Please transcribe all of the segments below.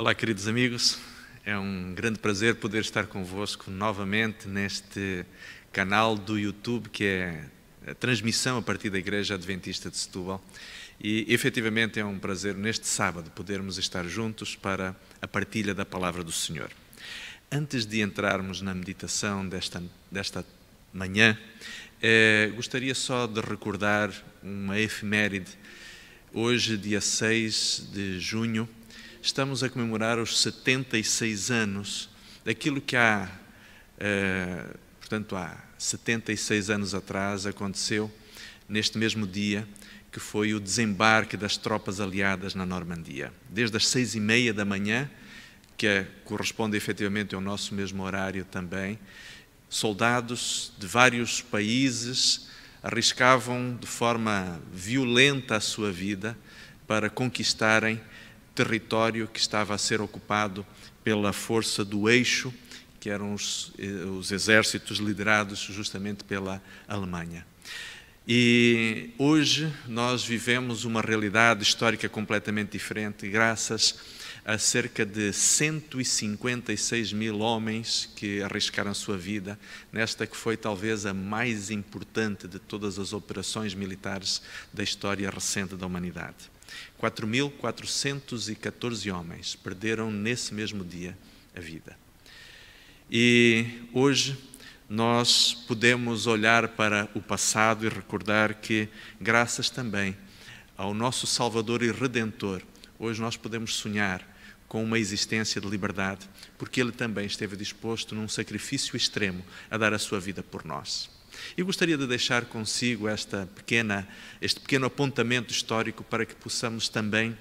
Olá, queridos amigos. É um grande prazer poder estar convosco novamente neste canal do YouTube que é a transmissão a partir da Igreja Adventista de Setúbal. E efetivamente é um prazer neste sábado podermos estar juntos para a partilha da palavra do Senhor. Antes de entrarmos na meditação desta, desta manhã, eh, gostaria só de recordar uma efeméride. Hoje, dia 6 de junho, estamos a comemorar os 76 anos daquilo que há, eh, portanto, há 76 anos atrás aconteceu, neste mesmo dia, que foi o desembarque das tropas aliadas na Normandia. Desde as seis e meia da manhã, que corresponde efetivamente ao nosso mesmo horário também, soldados de vários países arriscavam de forma violenta a sua vida para conquistarem território que estava a ser ocupado pela força do eixo, que eram os, eh, os exércitos liderados justamente pela Alemanha. E hoje nós vivemos uma realidade histórica completamente diferente, graças a cerca de 156 mil homens que arriscaram sua vida nesta que foi talvez a mais importante de todas as operações militares da história recente da humanidade. 4.414 homens perderam nesse mesmo dia a vida. E hoje nós podemos olhar para o passado e recordar que, graças também ao nosso Salvador e Redentor, hoje nós podemos sonhar com uma existência de liberdade, porque Ele também esteve disposto, num sacrifício extremo, a dar a sua vida por nós. E gostaria de deixar consigo esta pequena, este pequeno apontamento histórico para que possamos também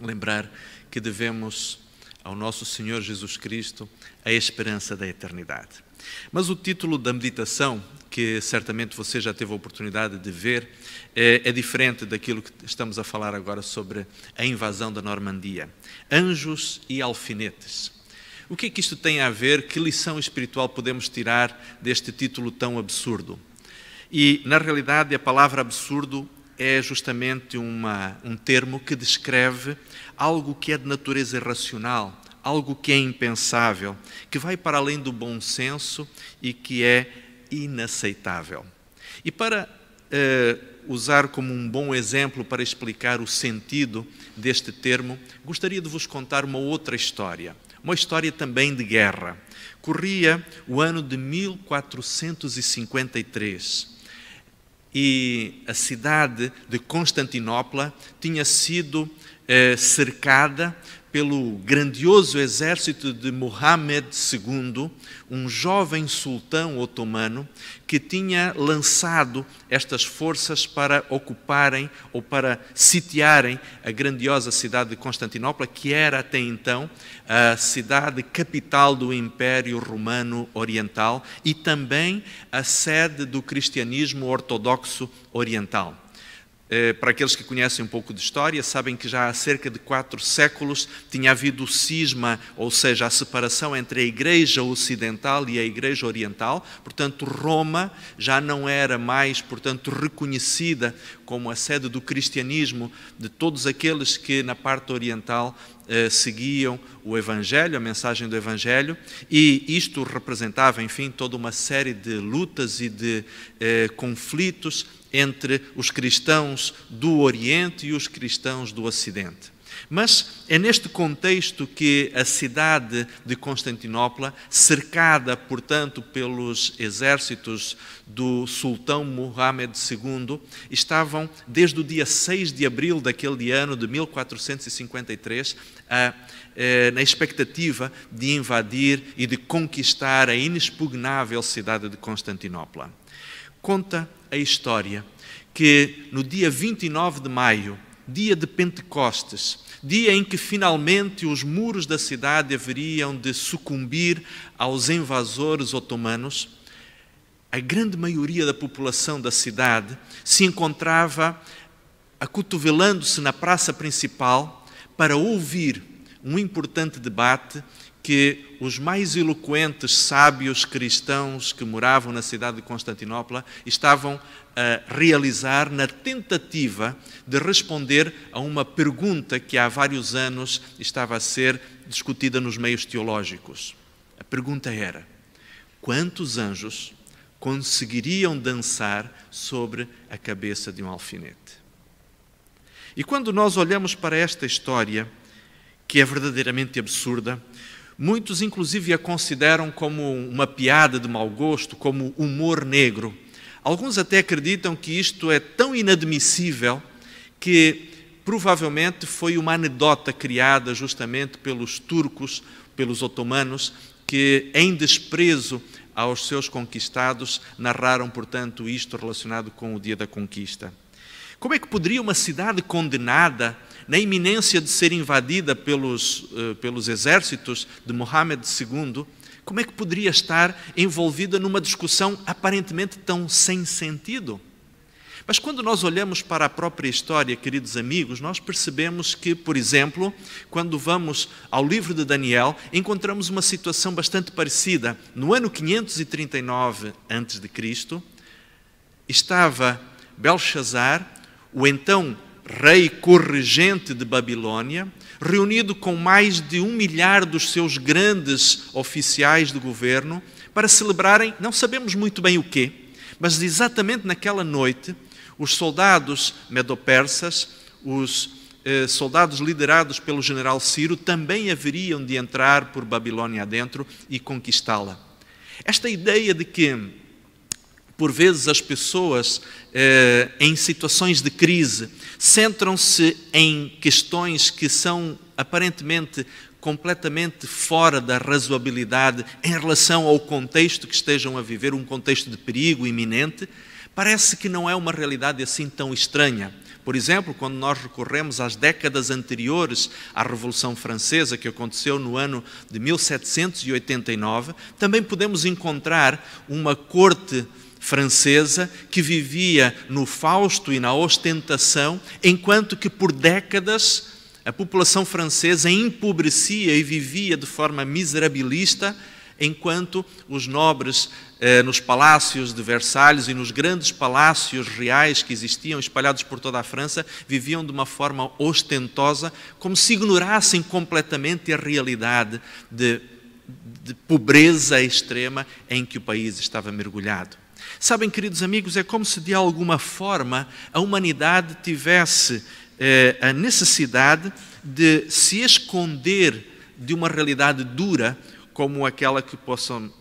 lembrar que devemos ao nosso Senhor Jesus Cristo a esperança da eternidade. Mas o título da meditação, que certamente você já teve a oportunidade de ver, é, é diferente daquilo que estamos a falar agora sobre a invasão da Normandia. Anjos e alfinetes. O que é que isto tem a ver? Que lição espiritual podemos tirar deste título tão absurdo? E, na realidade, a palavra absurdo é justamente uma, um termo que descreve algo que é de natureza irracional, algo que é impensável, que vai para além do bom senso e que é inaceitável. E para eh, usar como um bom exemplo para explicar o sentido deste termo, gostaria de vos contar uma outra história. Uma história também de guerra. Corria o ano de 1453 e a cidade de Constantinopla tinha sido eh, cercada pelo grandioso exército de Mohammed II, um jovem sultão otomano que tinha lançado estas forças para ocuparem ou para sitiarem a grandiosa cidade de Constantinopla, que era até então a cidade capital do Império Romano Oriental e também a sede do cristianismo ortodoxo oriental. Eh, para aqueles que conhecem um pouco de história, sabem que já há cerca de quatro séculos tinha havido o cisma, ou seja, a separação entre a Igreja Ocidental e a Igreja Oriental. Portanto, Roma já não era mais, portanto, reconhecida como a sede do cristianismo de todos aqueles que na parte oriental eh, seguiam o Evangelho, a mensagem do Evangelho, e isto representava, enfim, toda uma série de lutas e de eh, conflitos entre os cristãos do Oriente e os cristãos do Ocidente. Mas é neste contexto que a cidade de Constantinopla, cercada, portanto, pelos exércitos do sultão Muhammad II, estavam desde o dia 6 de abril daquele ano de 1453 a, eh, na expectativa de invadir e de conquistar a inexpugnável cidade de Constantinopla. Conta a história que no dia 29 de maio, dia de Pentecostes, dia em que finalmente os muros da cidade haveriam de sucumbir aos invasores otomanos, a grande maioria da população da cidade se encontrava acotovelando-se na praça principal para ouvir um importante debate que os mais eloquentes sábios cristãos que moravam na cidade de Constantinopla estavam a realizar na tentativa de responder a uma pergunta que há vários anos estava a ser discutida nos meios teológicos. A pergunta era: quantos anjos conseguiriam dançar sobre a cabeça de um alfinete? E quando nós olhamos para esta história, que é verdadeiramente absurda, Muitos, inclusive, a consideram como uma piada de mau gosto, como humor negro. Alguns até acreditam que isto é tão inadmissível que provavelmente foi uma anedota criada justamente pelos turcos, pelos otomanos, que, em desprezo aos seus conquistados, narraram, portanto, isto relacionado com o dia da conquista. Como é que poderia uma cidade condenada na iminência de ser invadida pelos, eh, pelos exércitos de Mohammed II, como é que poderia estar envolvida numa discussão aparentemente tão sem sentido? Mas quando nós olhamos para a própria história, queridos amigos, nós percebemos que, por exemplo, quando vamos ao livro de Daniel, encontramos uma situação bastante parecida. No ano 539 a.C., estava Belshazzar, o então rei corregente de Babilônia, reunido com mais de um milhar dos seus grandes oficiais de governo para celebrarem, não sabemos muito bem o quê, mas exatamente naquela noite, os soldados medopersas, os eh, soldados liderados pelo general Ciro, também haveriam de entrar por Babilônia adentro e conquistá-la. Esta ideia de que por vezes as pessoas eh, em situações de crise centram-se em questões que são aparentemente completamente fora da razoabilidade em relação ao contexto que estejam a viver, um contexto de perigo iminente, parece que não é uma realidade assim tão estranha. Por exemplo, quando nós recorremos às décadas anteriores à Revolução Francesa, que aconteceu no ano de 1789, também podemos encontrar uma corte francesa que vivia no fausto e na ostentação, enquanto que por décadas a população francesa empobrecia e vivia de forma miserabilista, enquanto os nobres eh, nos palácios de Versalhes e nos grandes palácios reais que existiam espalhados por toda a França viviam de uma forma ostentosa, como se ignorassem completamente a realidade de, de pobreza extrema em que o país estava mergulhado. Sabem, queridos amigos, é como se de alguma forma a humanidade tivesse eh, a necessidade de se esconder de uma realidade dura como aquela que possam,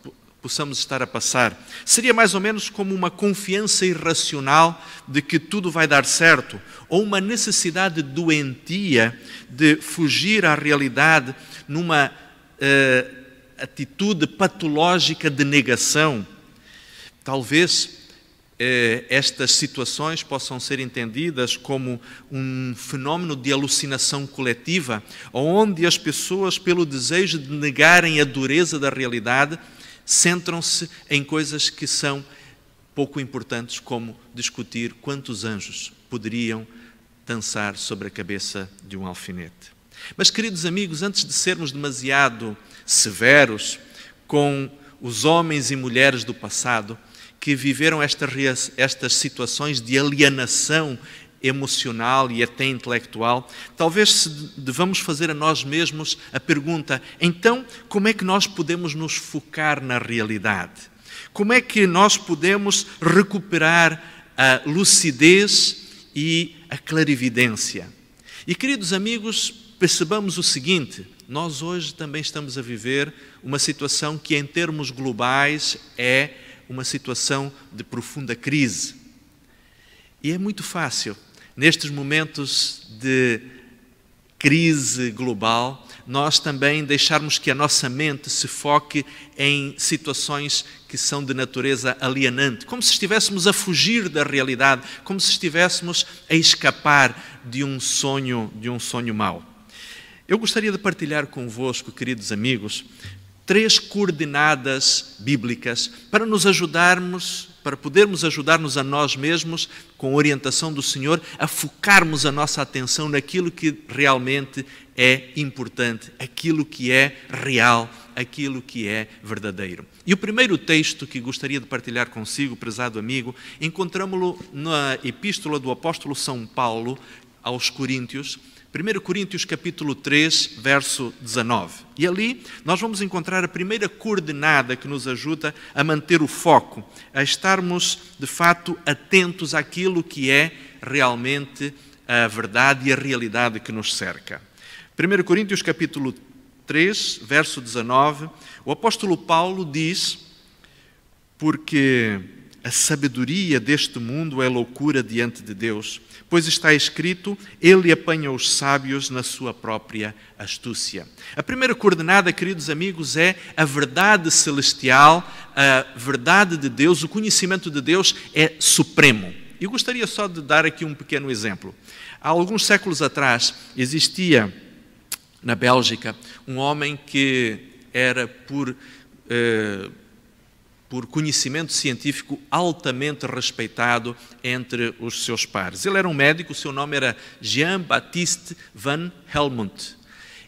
possamos estar a passar. Seria mais ou menos como uma confiança irracional de que tudo vai dar certo, ou uma necessidade doentia de fugir à realidade numa eh, atitude patológica de negação Talvez eh, estas situações possam ser entendidas como um fenómeno de alucinação coletiva, onde as pessoas, pelo desejo de negarem a dureza da realidade, centram-se em coisas que são pouco importantes, como discutir quantos anjos poderiam dançar sobre a cabeça de um alfinete. Mas, queridos amigos, antes de sermos demasiado severos com os homens e mulheres do passado, que viveram estas, estas situações de alienação emocional e até intelectual, talvez devamos fazer a nós mesmos a pergunta: então, como é que nós podemos nos focar na realidade? Como é que nós podemos recuperar a lucidez e a clarividência? E, queridos amigos, percebamos o seguinte: nós hoje também estamos a viver uma situação que, em termos globais, é uma situação de profunda crise. E é muito fácil, nestes momentos de crise global, nós também deixarmos que a nossa mente se foque em situações que são de natureza alienante, como se estivéssemos a fugir da realidade, como se estivéssemos a escapar de um sonho, de um sonho mau. Eu gostaria de partilhar convosco, queridos amigos, três coordenadas bíblicas para nos ajudarmos, para podermos ajudar-nos a nós mesmos, com orientação do Senhor, a focarmos a nossa atenção naquilo que realmente é importante, aquilo que é real, aquilo que é verdadeiro. E o primeiro texto que gostaria de partilhar consigo, prezado amigo, encontramos-lo na epístola do apóstolo São Paulo aos Coríntios 1 Coríntios capítulo 3, verso 19. E ali nós vamos encontrar a primeira coordenada que nos ajuda a manter o foco, a estarmos de fato atentos àquilo que é realmente a verdade e a realidade que nos cerca. 1 Coríntios capítulo 3, verso 19, o apóstolo Paulo diz: "Porque a sabedoria deste mundo é loucura diante de Deus, pois está escrito: Ele apanha os sábios na sua própria astúcia. A primeira coordenada, queridos amigos, é a verdade celestial, a verdade de Deus, o conhecimento de Deus é supremo. Eu gostaria só de dar aqui um pequeno exemplo. Há alguns séculos atrás existia na Bélgica um homem que era por. Eh, por conhecimento científico altamente respeitado entre os seus pares. Ele era um médico, o seu nome era Jean-Baptiste van Helmont.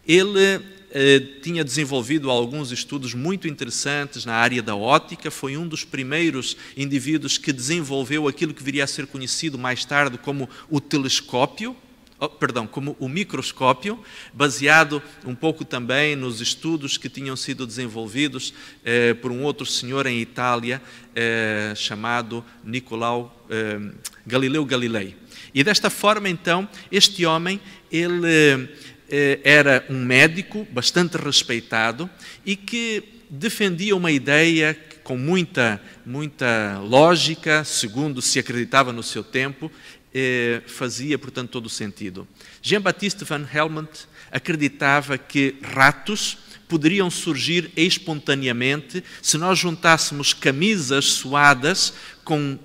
Ele eh, tinha desenvolvido alguns estudos muito interessantes na área da ótica, foi um dos primeiros indivíduos que desenvolveu aquilo que viria a ser conhecido mais tarde como o telescópio, Oh, perdão, como o microscópio, baseado um pouco também nos estudos que tinham sido desenvolvidos eh, por um outro senhor em Itália eh, chamado Nicolau eh, Galileu Galilei. E desta forma, então, este homem ele eh, era um médico bastante respeitado e que defendia uma ideia com muita, muita lógica, segundo se acreditava no seu tempo, eh, fazia, portanto, todo o sentido. Jean-Baptiste Van Helmont acreditava que ratos poderiam surgir espontaneamente se nós juntássemos camisas suadas com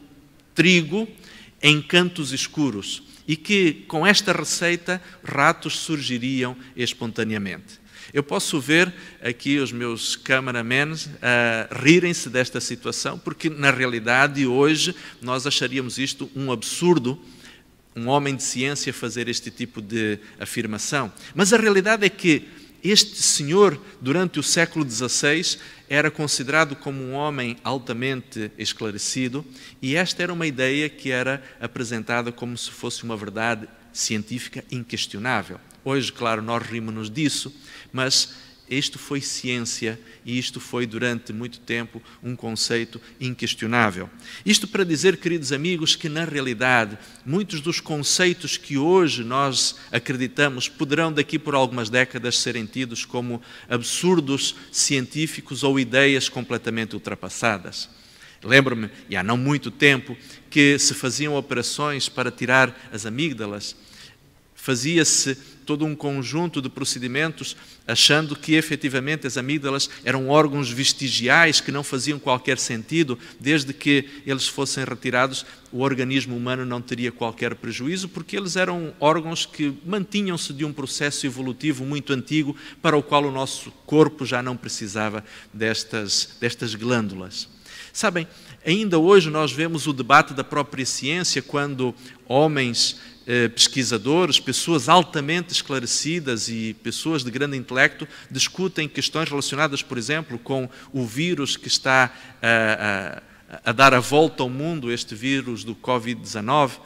trigo em cantos escuros e que com esta receita ratos surgiriam espontaneamente. Eu posso ver aqui os meus cameramans uh, eh, rirem-se desta situação, porque na realidade hoje nós acharíamos isto um absurdo, um homem de ciência fazer este tipo de afirmação. Mas a realidade é que este senhor, durante o século XVI, era considerado como um homem altamente esclarecido, e esta era uma ideia que era apresentada como se fosse uma verdade científica inquestionável. Hoje, claro, nós rimos-nos disso, mas isto foi ciência e isto foi durante muito tempo um conceito inquestionável. Isto para dizer, queridos amigos, que na realidade muitos dos conceitos que hoje nós acreditamos poderão daqui por algumas décadas serem tidos como absurdos científicos ou ideias completamente ultrapassadas. Lembro-me, e há não muito tempo, que se faziam operações para tirar as amígdalas fazia-se todo um conjunto de procedimentos, achando que efetivamente as amígdalas eram órgãos vestigiais que não faziam qualquer sentido, desde que eles fossem retirados, o organismo humano não teria qualquer prejuízo, porque eles eram órgãos que mantinham-se de um processo evolutivo muito antigo, para o qual o nosso corpo já não precisava destas, destas glândulas. Sabem, Ainda hoje nós vemos o debate da própria ciência quando homens eh, pesquisadores, pessoas altamente esclarecidas e pessoas de grande intelecto discutem questões relacionadas, por exemplo, com o vírus que está a, eh, a, eh, a dar a volta ao mundo, este vírus do Covid-19,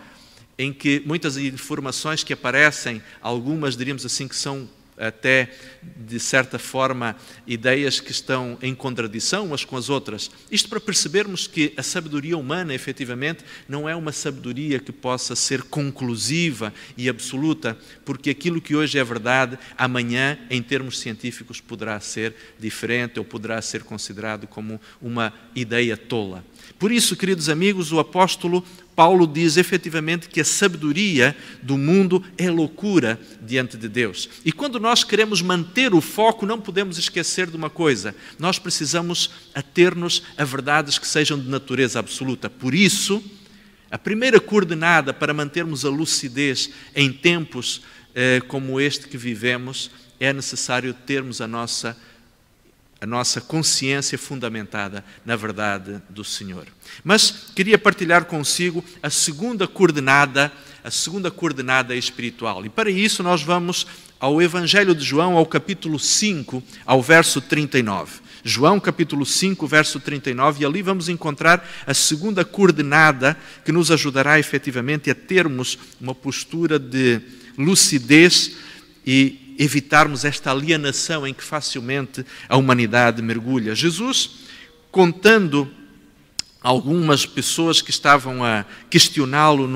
em que muitas informações que aparecem, algumas diríamos assim que são até, de certa forma, ideias que estão em contradição umas com as outras. Isto para percebermos que a sabedoria humana, efetivamente, não é uma sabedoria que possa ser conclusiva e absoluta, porque aquilo que hoje é verdade, amanhã, em termos científicos, poderá ser diferente ou poderá ser considerado como uma ideia tola. Por isso, queridos amigos, o apóstolo Paulo diz efetivamente que a sabedoria do mundo é loucura diante de Deus. E quando nós queremos manter o foco, não podemos esquecer de uma coisa: nós precisamos ater-nos a verdades que sejam de natureza absoluta. Por isso, a primeira coordenada para mantermos a lucidez em tempos eh, como este que vivemos é necessário termos a nossa a nossa consciência fundamentada na verdade do Senhor. Mas queria partilhar consigo a segunda coordenada, a segunda coordenada espiritual. E para isso nós vamos ao Evangelho de João, ao capítulo 5, ao verso 39. João capítulo 5, verso 39, e ali vamos encontrar a segunda coordenada que nos ajudará efetivamente a termos uma postura de lucidez e evitarmos esta alienação em que facilmente a humanidade mergulha. Jesus, contando algumas pessoas que estavam a questioná-lo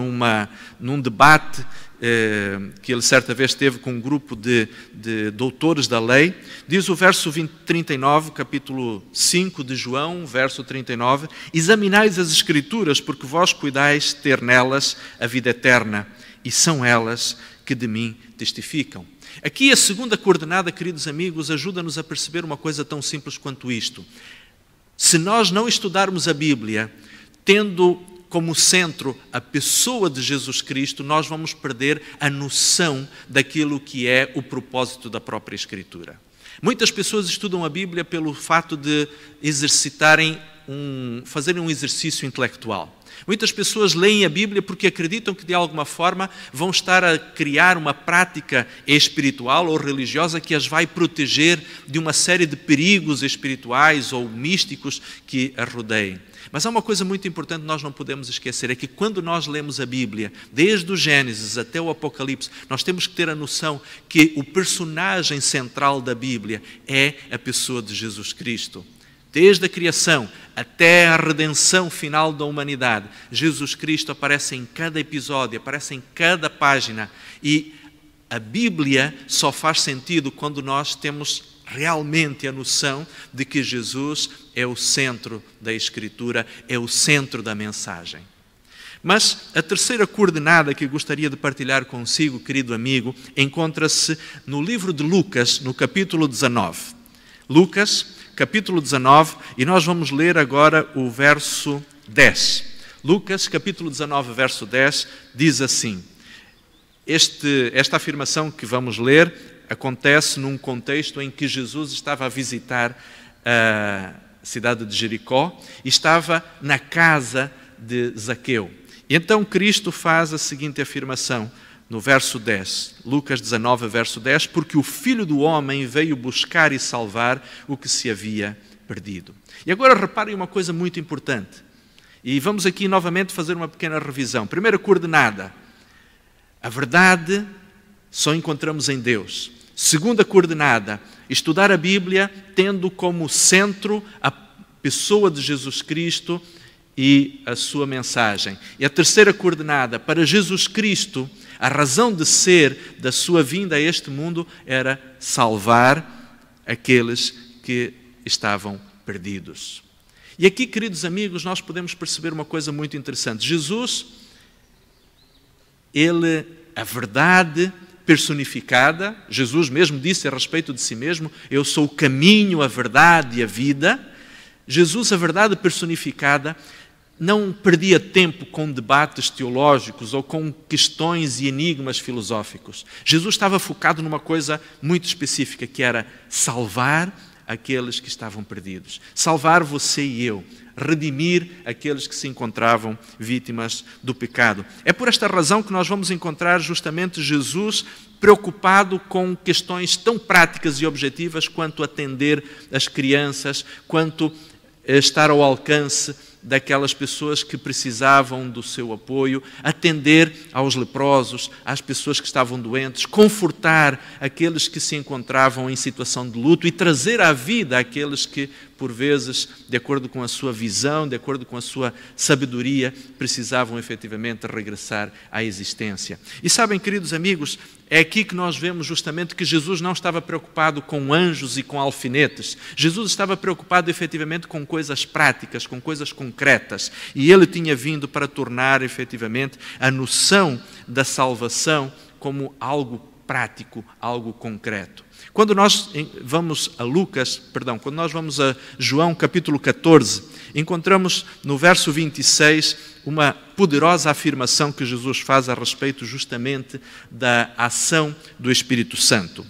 num debate eh, que ele certa vez teve com um grupo de, de doutores da lei, diz o verso 20, 39, capítulo 5 de João, verso 39: Examinais as Escrituras, porque vós cuidais ter nelas a vida eterna, e são elas que de mim testificam. Aqui a segunda coordenada, queridos amigos, ajuda-nos a perceber uma coisa tão simples quanto isto. Se nós não estudarmos a Bíblia, tendo como centro a pessoa de Jesus Cristo, nós vamos perder a noção daquilo que é o propósito da própria Escritura. Muitas pessoas estudam a Bíblia pelo fato de exercitarem um, fazerem um exercício intelectual. Muitas pessoas leem a Bíblia porque acreditam que, de alguma forma, vão estar a criar uma prática espiritual ou religiosa que as vai proteger de uma série de perigos espirituais ou místicos que a rodeiem. Mas há uma coisa muito importante que nós não podemos esquecer: é que quando nós lemos a Bíblia, desde o Gênesis até o Apocalipse, nós temos que ter a noção que o personagem central da Bíblia é a pessoa de Jesus Cristo. Desde a criação até a redenção final da humanidade, Jesus Cristo aparece em cada episódio, aparece em cada página. E a Bíblia só faz sentido quando nós temos realmente a noção de que Jesus é o centro da Escritura, é o centro da mensagem. Mas a terceira coordenada que gostaria de partilhar consigo, querido amigo, encontra-se no livro de Lucas, no capítulo 19. Lucas capítulo 19, e nós vamos ler agora o verso 10. Lucas, capítulo 19, verso 10, diz assim: este, Esta afirmação que vamos ler acontece num contexto em que Jesus estava a visitar a cidade de Jericó e estava na casa de Zaqueu. E então Cristo faz a seguinte afirmação: no verso 10, Lucas 19, verso 10, porque o Filho do Homem veio buscar e salvar o que se havia perdido. E agora reparem uma coisa muito importante. E vamos aqui novamente fazer uma pequena revisão. Primeira coordenada: a verdade só encontramos em Deus. Segunda coordenada: estudar a Bíblia tendo como centro a pessoa de Jesus Cristo e a sua mensagem. E a terceira coordenada: para Jesus Cristo a razão de ser da sua vinda a este mundo era salvar aqueles que estavam perdidos. E aqui, queridos amigos, nós podemos perceber uma coisa muito interessante. Jesus, ele, a verdade personificada, Jesus mesmo disse a respeito de si mesmo: Eu sou o caminho, a verdade e a vida. Jesus, a verdade personificada, não perdia tempo com debates teológicos ou com questões e enigmas filosóficos. Jesus estava focado numa coisa muito específica, que era salvar aqueles que estavam perdidos, salvar você e eu, redimir aqueles que se encontravam vítimas do pecado. É por esta razão que nós vamos encontrar justamente Jesus preocupado com questões tão práticas e objetivas quanto atender as crianças, quanto eh, estar ao alcance daquelas pessoas que precisavam do seu apoio, atender aos leprosos, às pessoas que estavam doentes, confortar aqueles que se encontravam em situação de luto e trazer à vida aqueles que, por vezes, de acordo com a sua visão, de acordo com a sua sabedoria, precisavam efetivamente regressar à existência. E sabem, queridos amigos, é aqui que nós vemos justamente que Jesus não estava preocupado com anjos e com alfinetes. Jesus estava preocupado efetivamente com coisas práticas, com coisas concretas. E ele tinha vindo para tornar efetivamente a noção da salvação como algo prático, algo concreto. Quando nós vamos a Lucas, perdão, quando nós vamos a João capítulo 14, encontramos no verso 26 uma poderosa afirmação que Jesus faz a respeito justamente da ação do Espírito Santo.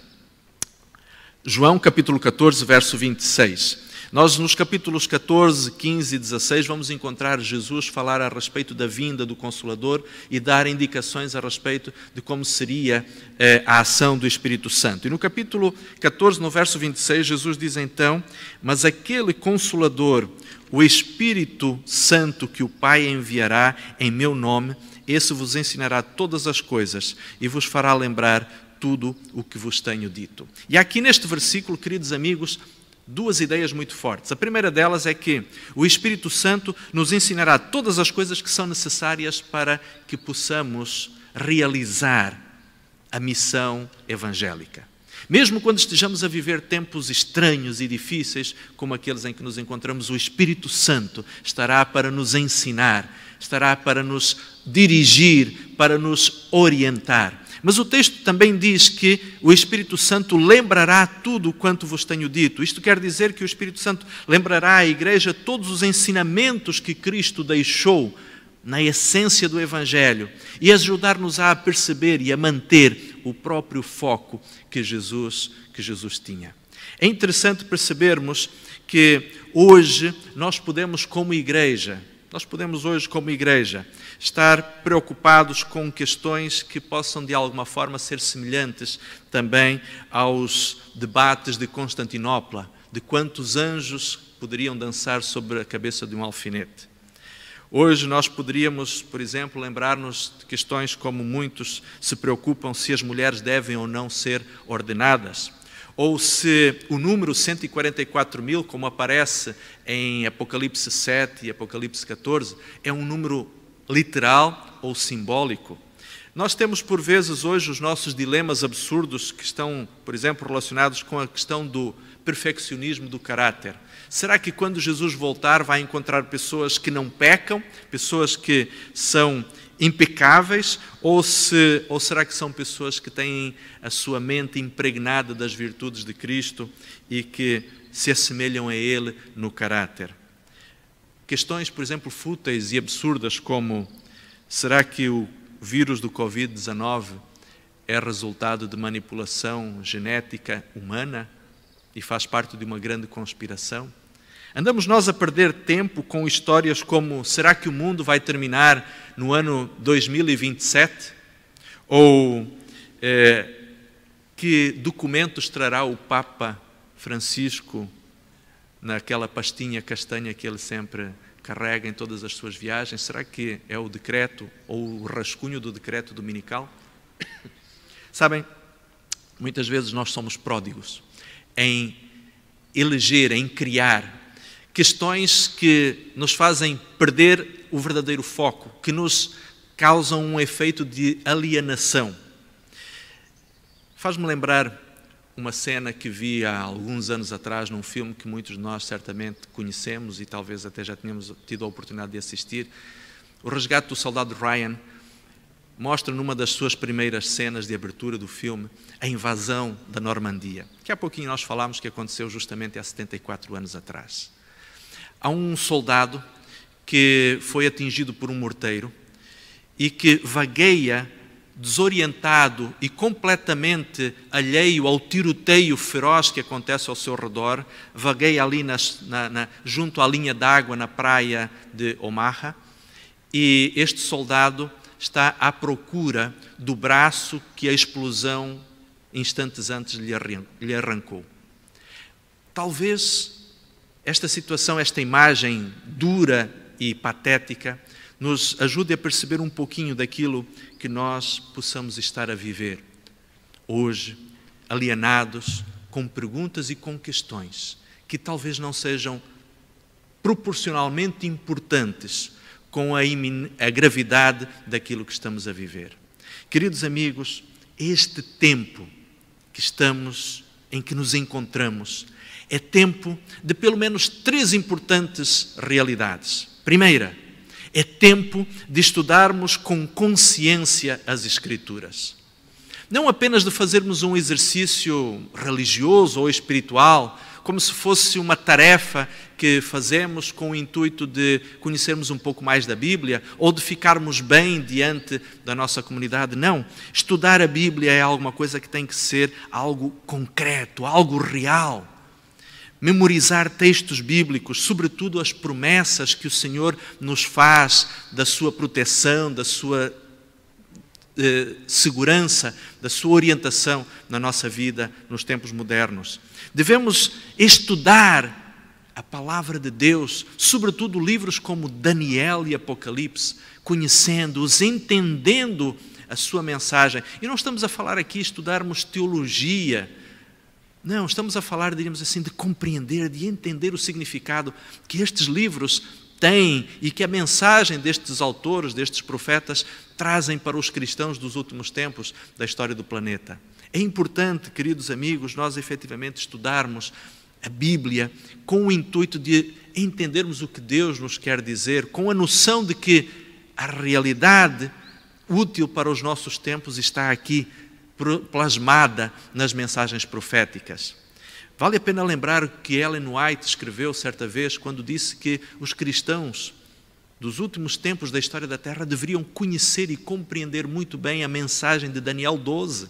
João capítulo 14, verso 26. Nós, nos capítulos 14, 15 e 16, vamos encontrar Jesus falar a respeito da vinda do Consolador e dar indicações a respeito de como seria eh, a ação do Espírito Santo. E no capítulo 14, no verso 26, Jesus diz então: Mas aquele Consolador, o Espírito Santo que o Pai enviará em meu nome, esse vos ensinará todas as coisas e vos fará lembrar tudo o que vos tenho dito. E aqui neste versículo, queridos amigos, duas ideias muito fortes. A primeira delas é que o Espírito Santo nos ensinará todas as coisas que são necessárias para que possamos realizar a missão evangélica. Mesmo quando estejamos a viver tempos estranhos e difíceis, como aqueles em que nos encontramos, o Espírito Santo estará para nos ensinar, estará para nos dirigir, para nos orientar. Mas o texto também diz que o Espírito Santo lembrará tudo quanto vos tenho dito. Isto quer dizer que o Espírito Santo lembrará à igreja todos os ensinamentos que Cristo deixou na essência do Evangelho e ajudar-nos a perceber e a manter o próprio foco que Jesus, que Jesus tinha. É interessante percebermos que hoje nós podemos, como igreja, nós podemos hoje, como igreja, estar preocupados com questões que possam, de alguma forma, ser semelhantes também aos debates de Constantinopla, de quantos anjos poderiam dançar sobre a cabeça de um alfinete. Hoje nós poderíamos, por exemplo, lembrar-nos de questões como muitos se preocupam se as mulheres devem ou não ser ordenadas ou se o número 144 mil, como aparece em Apocalipse 7 e Apocalipse 14, é um número literal ou simbólico. Nós temos, por vezes, hoje os nossos dilemas absurdos que estão, por exemplo, relacionados com a questão do perfeccionismo do caráter. Será que quando Jesus voltar vai encontrar pessoas que não pecam, pessoas que são impecáveis ou, se, ou será que são pessoas que têm a sua mente impregnada das virtudes de Cristo e que se assemelham a Ele no caráter? Questões, por exemplo, fúteis e absurdas como será que o vírus do Covid-19 é resultado de manipulação genética humana e faz parte de uma grande conspiração? Andamos nós a perder tempo com histórias como: será que o mundo vai terminar no ano 2027? Ou eh, que documentos trará o Papa Francisco naquela pastinha castanha que ele sempre carrega em todas as suas viagens? Será que é o decreto ou o rascunho do decreto dominical? Sabem, muitas vezes nós somos pródigos em eleger, em criar questões que nos fazem perder o verdadeiro foco, que nos causam um efeito de alienação. Faz-me lembrar uma cena que vi há alguns anos atrás num filme que muitos de nós certamente conhecemos e talvez até já tenhamos tido a oportunidade de assistir. O Resgate do Soldado Ryan mostra numa das suas primeiras cenas de abertura do filme a invasão da Normandia, que há pouquinho nós falámos que aconteceu justamente há 74 anos atrás. Há um soldado que foi atingido por um morteiro e que vagueia desorientado e completamente alheio ao tiroteio feroz que acontece ao seu redor, vagueia ali nas, na, na, junto à linha d'água na praia de Omaha, e este soldado está à procura do braço que a explosão instantes antes lhe arrancou. Talvez esta situação, esta imagem dura e patética, nos ajude a perceber um pouquinho daquilo que nós possamos estar a viver hoje, alienados, com perguntas e com questões que talvez não sejam proporcionalmente importantes com a, a gravidade daquilo que estamos a viver. Queridos amigos, este tempo que estamos, em que nos encontramos, é tempo de pelo menos três importantes realidades. Primeira, é tempo de estudarmos com consciência as Escrituras. Não apenas de fazermos um exercício religioso ou espiritual, como se fosse uma tarefa que fazemos com o intuito de conhecermos um pouco mais da Bíblia ou de ficarmos bem diante da nossa comunidade. Não. Estudar a Bíblia é alguma coisa que tem que ser algo concreto, algo real memorizar textos bíblicos, sobretudo as promessas que o Senhor nos faz da sua proteção, da sua eh, segurança, da sua orientação na nossa vida nos tempos modernos. Devemos estudar a palavra de Deus, sobretudo livros como Daniel e Apocalipse, conhecendo-os, entendendo a sua mensagem. E não estamos a falar aqui estudarmos teologia, não, estamos a falar, diríamos assim, de compreender, de entender o significado que estes livros têm e que a mensagem destes autores, destes profetas, trazem para os cristãos dos últimos tempos da história do planeta. É importante, queridos amigos, nós efetivamente estudarmos a Bíblia com o intuito de entendermos o que Deus nos quer dizer, com a noção de que a realidade útil para os nossos tempos está aqui plasmada nas mensagens proféticas. Vale a pena lembrar o que Ellen White escreveu certa vez quando disse que os cristãos dos últimos tempos da história da Terra deveriam conhecer e compreender muito bem a mensagem de Daniel 12.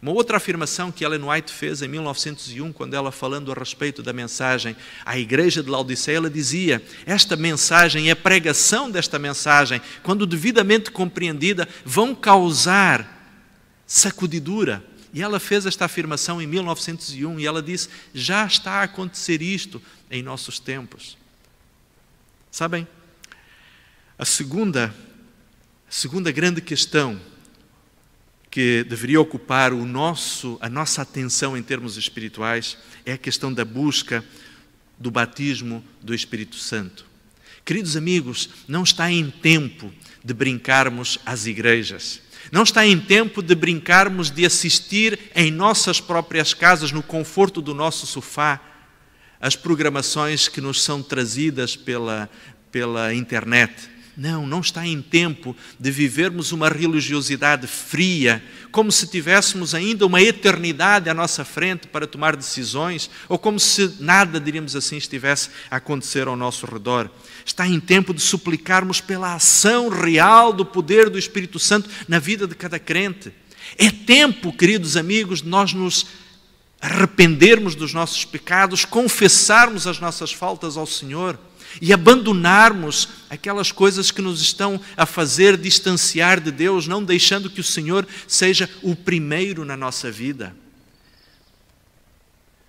Uma outra afirmação que Ellen White fez em 1901, quando ela falando a respeito da mensagem à igreja de Laodiceia, ela dizia: "Esta mensagem e é a pregação desta mensagem, quando devidamente compreendida, vão causar sacudidura. E ela fez esta afirmação em 1901 e ela disse: já está a acontecer isto em nossos tempos. Sabem? A segunda, a segunda grande questão que deveria ocupar o nosso, a nossa atenção em termos espirituais é a questão da busca do batismo do Espírito Santo. Queridos amigos, não está em tempo de brincarmos às igrejas. Não está em tempo de brincarmos de assistir em nossas próprias casas, no conforto do nosso sofá, as programações que nos são trazidas pela, pela internet não, não está em tempo de vivermos uma religiosidade fria, como se tivéssemos ainda uma eternidade à nossa frente para tomar decisões, ou como se nada, diríamos assim, estivesse a acontecer ao nosso redor. Está em tempo de suplicarmos pela ação real do poder do Espírito Santo na vida de cada crente. É tempo, queridos amigos, de nós nos arrependermos dos nossos pecados, confessarmos as nossas faltas ao Senhor e abandonarmos aquelas coisas que nos estão a fazer distanciar de Deus, não deixando que o Senhor seja o primeiro na nossa vida.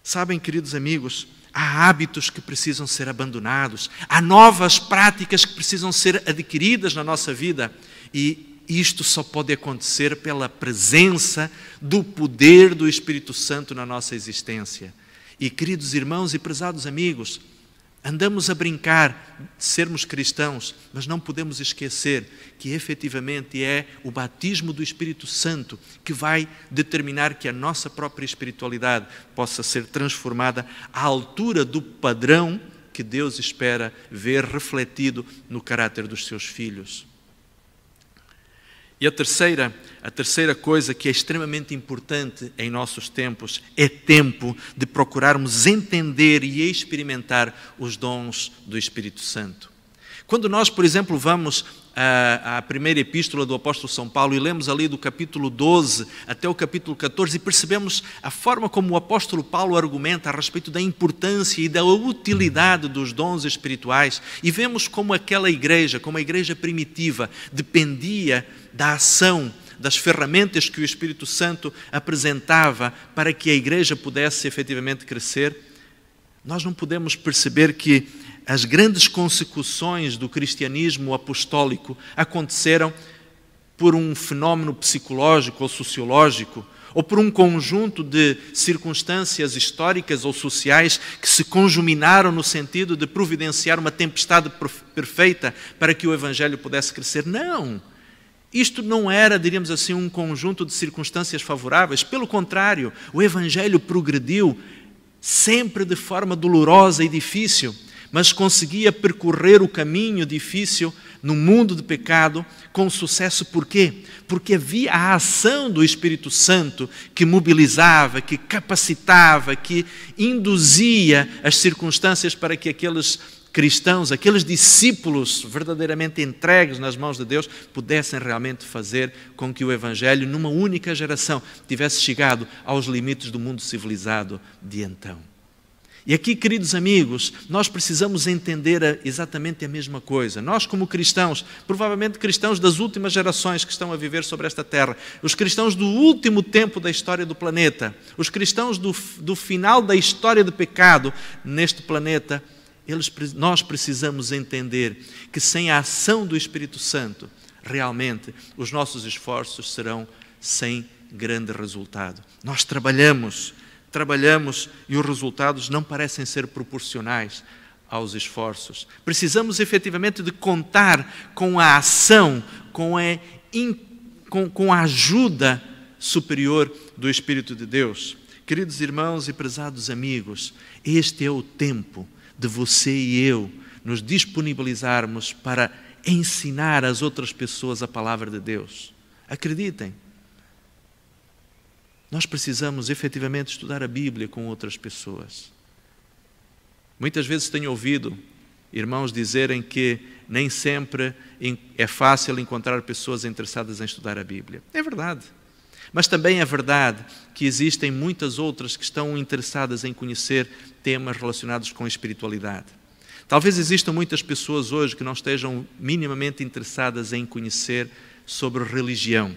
Sabem, queridos amigos, há hábitos que precisam ser abandonados, há novas práticas que precisam ser adquiridas na nossa vida e isto só pode acontecer pela presença do poder do Espírito Santo na nossa existência. E queridos irmãos e prezados amigos, Andamos a brincar de sermos cristãos, mas não podemos esquecer que efetivamente é o batismo do Espírito Santo que vai determinar que a nossa própria espiritualidade possa ser transformada à altura do padrão que Deus espera ver refletido no caráter dos seus filhos. E a terceira, a terceira coisa que é extremamente importante em nossos tempos é tempo de procurarmos entender e experimentar os dons do Espírito Santo. Quando nós, por exemplo, vamos a, a primeira epístola do apóstolo São Paulo e lemos ali do capítulo 12 até o capítulo 14 e percebemos a forma como o apóstolo Paulo argumenta a respeito da importância e da utilidade dos dons espirituais e vemos como aquela igreja, como a igreja primitiva, dependia da ação das ferramentas que o Espírito Santo apresentava para que a igreja pudesse efetivamente crescer, nós não podemos perceber que as grandes consecuções do cristianismo apostólico aconteceram por um fenómeno psicológico ou sociológico, ou por um conjunto de circunstâncias históricas ou sociais que se conjuminaram no sentido de providenciar uma tempestade perfeita para que o evangelho pudesse crescer. Não! Isto não era, diríamos assim, um conjunto de circunstâncias favoráveis. Pelo contrário, o evangelho progrediu sempre de forma dolorosa e difícil mas conseguia percorrer o caminho difícil no mundo de pecado com sucesso. Por quê? Porque havia a ação do Espírito Santo que mobilizava, que capacitava, que induzia as circunstâncias para que aqueles cristãos, aqueles discípulos verdadeiramente entregues nas mãos de Deus, pudessem realmente fazer com que o Evangelho, numa única geração, tivesse chegado aos limites do mundo civilizado de então. E aqui, queridos amigos, nós precisamos entender exatamente a mesma coisa. Nós, como cristãos, provavelmente cristãos das últimas gerações que estão a viver sobre esta terra, os cristãos do último tempo da história do planeta, os cristãos do, do final da história do pecado neste planeta, eles, nós precisamos entender que sem a ação do Espírito Santo, realmente os nossos esforços serão sem grande resultado. Nós trabalhamos trabalhamos e os resultados não parecem ser proporcionais aos esforços. Precisamos efetivamente de contar com a ação, com a, in, com, com a ajuda superior do Espírito de Deus. Queridos irmãos e prezados amigos, este é o tempo de você e eu nos disponibilizarmos para ensinar às outras pessoas a palavra de Deus. Acreditem, nós precisamos efetivamente estudar a Bíblia com outras pessoas. Muitas vezes tenho ouvido irmãos dizerem que nem sempre é fácil encontrar pessoas interessadas em estudar a Bíblia. É verdade. Mas também é verdade que existem muitas outras que estão interessadas em conhecer temas relacionados com a espiritualidade. Talvez existam muitas pessoas hoje que não estejam minimamente interessadas em conhecer sobre religião,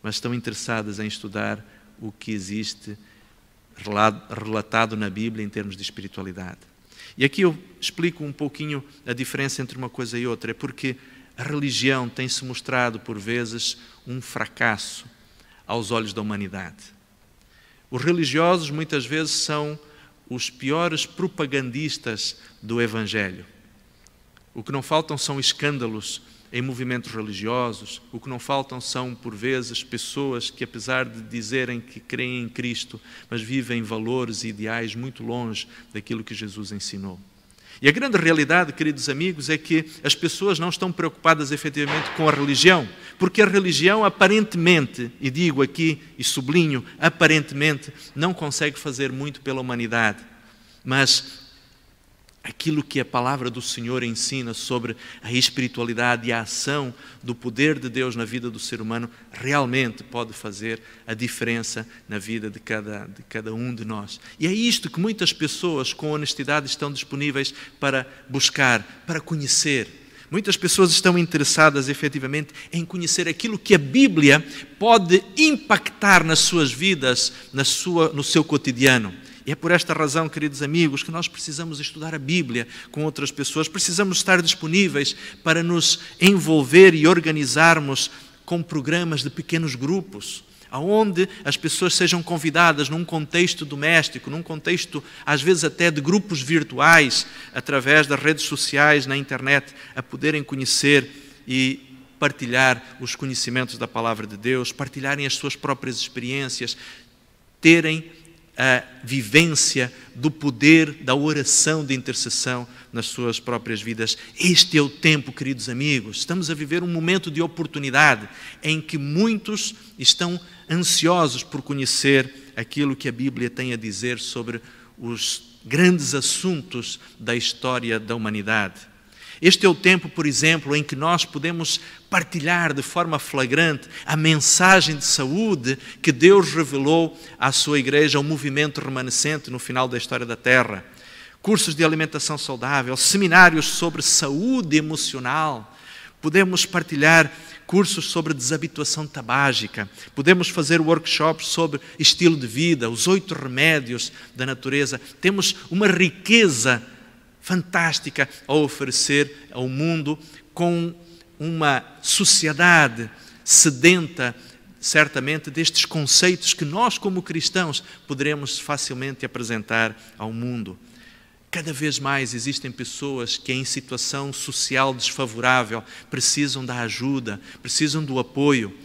mas estão interessadas em estudar o que existe relatado na Bíblia em termos de espiritualidade. E aqui eu explico um pouquinho a diferença entre uma coisa e outra, é porque a religião tem se mostrado, por vezes, um fracasso aos olhos da humanidade. Os religiosos, muitas vezes, são os piores propagandistas do Evangelho. O que não faltam são escândalos em movimentos religiosos, o que não faltam são, por vezes, pessoas que, apesar de dizerem que creem em Cristo, mas vivem valores e ideais muito longe daquilo que Jesus ensinou. E a grande realidade, queridos amigos, é que as pessoas não estão preocupadas efetivamente com a religião, porque a religião aparentemente, e digo aqui e sublinho, aparentemente, não consegue fazer muito pela humanidade. Mas aquilo que a palavra do Senhor ensina sobre a espiritualidade e a ação do poder de Deus na vida do ser humano realmente pode fazer a diferença na vida de cada, de cada um de nós. E é isto que muitas pessoas, com honestidade, estão disponíveis para buscar, para conhecer. Muitas pessoas estão interessadas efetivamente em conhecer aquilo que a Bíblia pode impactar nas suas vidas, na sua, no seu cotidiano. E é por esta razão, queridos amigos, que nós precisamos estudar a Bíblia com outras pessoas, precisamos estar disponíveis para nos envolver e organizarmos com programas de pequenos grupos aonde as pessoas sejam convidadas num contexto doméstico, num contexto às vezes até de grupos virtuais, através das redes sociais, na internet, a poderem conhecer e partilhar os conhecimentos da palavra de Deus, partilharem as suas próprias experiências, terem a vivência do poder da oração de intercessão nas suas próprias vidas. Este é o tempo, queridos amigos. Estamos a viver um momento de oportunidade em que muitos estão ansiosos por conhecer aquilo que a Bíblia tem a dizer sobre os grandes assuntos da história da humanidade. Este é o tempo, por exemplo, em que nós podemos partilhar de forma flagrante a mensagem de saúde que Deus revelou à sua igreja, ao movimento remanescente no final da história da Terra. Cursos de alimentação saudável, seminários sobre saúde emocional. Podemos partilhar cursos sobre desabituação tabágica, podemos fazer workshops sobre estilo de vida, os oito remédios da natureza. Temos uma riqueza fantástica a oferecer ao mundo com uma sociedade sedenta, certamente, destes conceitos que nós, como cristãos, poderemos facilmente apresentar ao mundo. Cada vez mais existem pessoas que, em situação social desfavorável, precisam da ajuda, precisam do apoio.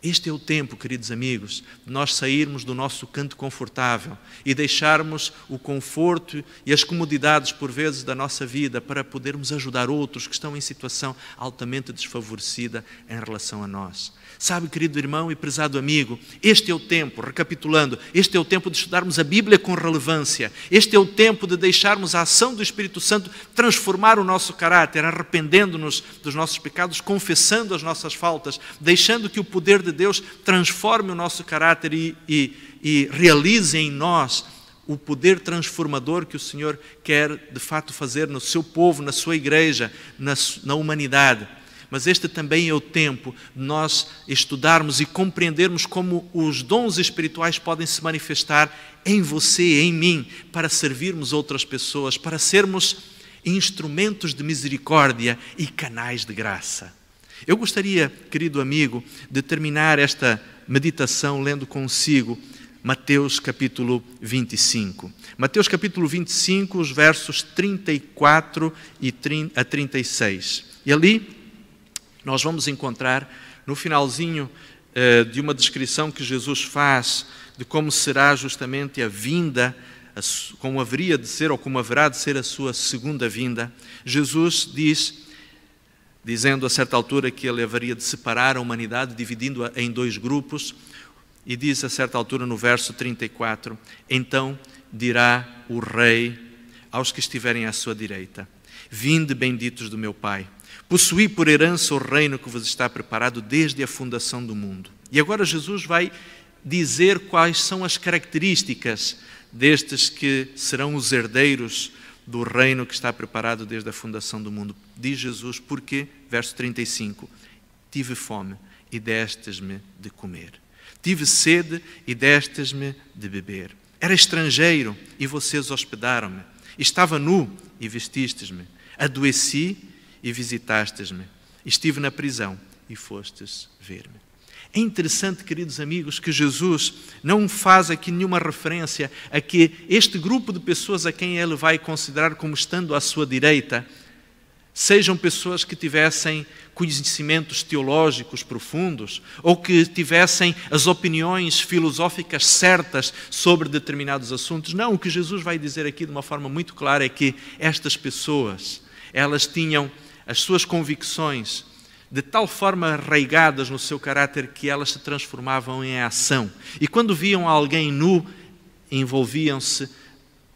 Este é o tempo, queridos amigos, de nós sairmos do nosso canto confortável e deixarmos o conforto e as comodidades, por vezes, da nossa vida para podermos ajudar outros que estão em situação altamente desfavorecida em relação a nós. Sabe, querido irmão e prezado amigo, este é o tempo, recapitulando, este é o tempo de estudarmos a Bíblia com relevância, este é o tempo de deixarmos a ação do Espírito Santo transformar o nosso caráter, arrependendo-nos dos nossos pecados, confessando as nossas faltas, deixando que o poder de Deus transforme o nosso caráter e, e, e realize em nós o poder transformador que o Senhor quer de fato fazer no seu povo, na sua igreja, na, na humanidade mas este também é o tempo de nós estudarmos e compreendermos como os dons espirituais podem se manifestar em você, em mim, para servirmos outras pessoas, para sermos instrumentos de misericórdia e canais de graça. Eu gostaria, querido amigo, de terminar esta meditação lendo consigo Mateus capítulo 25. Mateus capítulo 25, os versos 34 a 36. E ali nós vamos encontrar no finalzinho eh, de uma descrição que Jesus faz de como será justamente a vinda, como haveria de ser ou como haverá de ser a sua segunda vinda. Jesus diz, dizendo a certa altura que ele haveria de separar a humanidade, dividindo-a em dois grupos, e diz a certa altura no verso 34: Então dirá o Rei aos que estiverem à sua direita: Vinde benditos do meu Pai Possuí por herança o reino que vos está preparado desde a fundação do mundo. E agora Jesus vai dizer quais são as características destes que serão os herdeiros do reino que está preparado desde a fundação do mundo. Diz Jesus, porque, verso 35, tive fome e destes-me de comer. Tive sede e destes-me de beber. Era estrangeiro e vocês hospedaram-me. Estava nu e vestistes-me. Adoeci e visitastes-me. Estive na prisão e fostes ver-me. É interessante, queridos amigos, que Jesus não faz aqui nenhuma referência a que este grupo de pessoas a quem ele vai considerar como estando à sua direita sejam pessoas que tivessem conhecimentos teológicos profundos ou que tivessem as opiniões filosóficas certas sobre determinados assuntos. Não, o que Jesus vai dizer aqui de uma forma muito clara é que estas pessoas, elas tinham as suas convicções de tal forma arraigadas no seu caráter que elas se transformavam em ação. E quando viam alguém nu, envolviam-se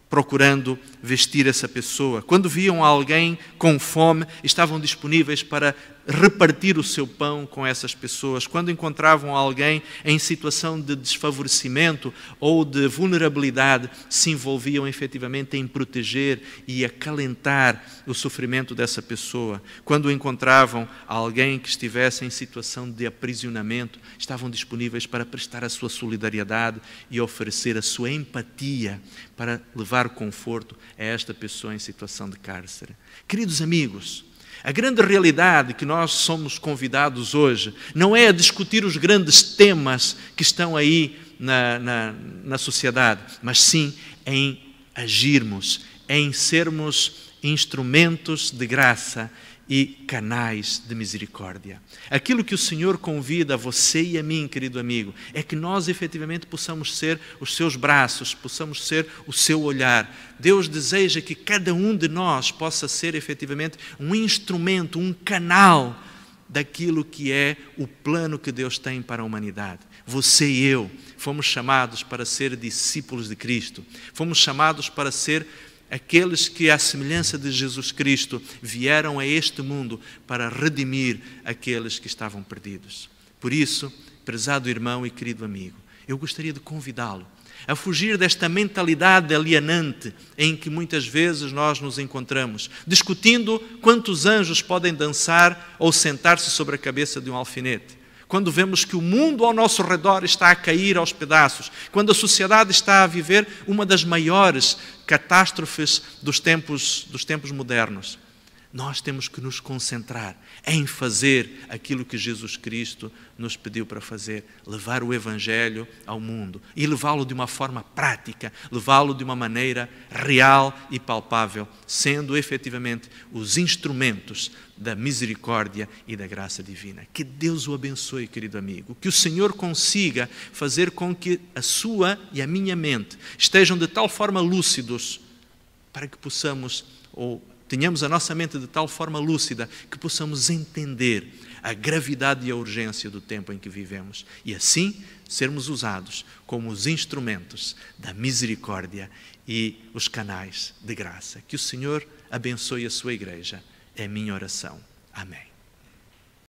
procurando vestir essa pessoa. Quando viam alguém com fome, estavam disponíveis para repartir o seu pão com essas pessoas, quando encontravam alguém em situação de desfavorecimento ou de vulnerabilidade, se envolviam efetivamente em proteger e acalentar o sofrimento dessa pessoa. Quando encontravam alguém que estivesse em situação de aprisionamento, estavam disponíveis para prestar a sua solidariedade e oferecer a sua empatia para levar conforto a esta pessoa em situação de cárcere. Queridos amigos, a grande realidade que nós somos convidados hoje não é a discutir os grandes temas que estão aí na, na, na sociedade, mas sim em agirmos, em sermos instrumentos de graça e canais de misericórdia. Aquilo que o Senhor convida a você e a mim, querido amigo, é que nós efetivamente possamos ser os seus braços, possamos ser o seu olhar. Deus deseja que cada um de nós possa ser efetivamente um instrumento, um canal daquilo que é o plano que Deus tem para a humanidade. Você e eu fomos chamados para ser discípulos de Cristo, fomos chamados para ser aqueles que, à semelhança de Jesus Cristo, vieram a este mundo para redimir aqueles que estavam perdidos. Por isso, prezado irmão e querido amigo, eu gostaria de convidá-lo a fugir desta mentalidade alienante em que muitas vezes nós nos encontramos, discutindo quantos anjos podem dançar ou sentar-se sobre a cabeça de um alfinete quando vemos que o mundo ao nosso redor está a cair aos pedaços, quando a sociedade está a viver uma das maiores catástrofes dos tempos, dos tempos modernos nós temos que nos concentrar em fazer aquilo que Jesus Cristo nos pediu para fazer, levar o Evangelho ao mundo e levá-lo de uma forma prática, levá-lo de uma maneira real e palpável, sendo efetivamente os instrumentos da misericórdia e da graça divina. Que Deus o abençoe, querido amigo, que o Senhor consiga fazer com que a sua e a minha mente estejam de tal forma lúcidos para que possamos ou tenhamos a nossa mente de tal forma lúcida que possamos entender a gravidade e a urgência do tempo em que vivemos e assim sermos usados como os instrumentos da misericórdia e os canais de graça. Que o Senhor abençoe a sua igreja. É minha oração. Amém.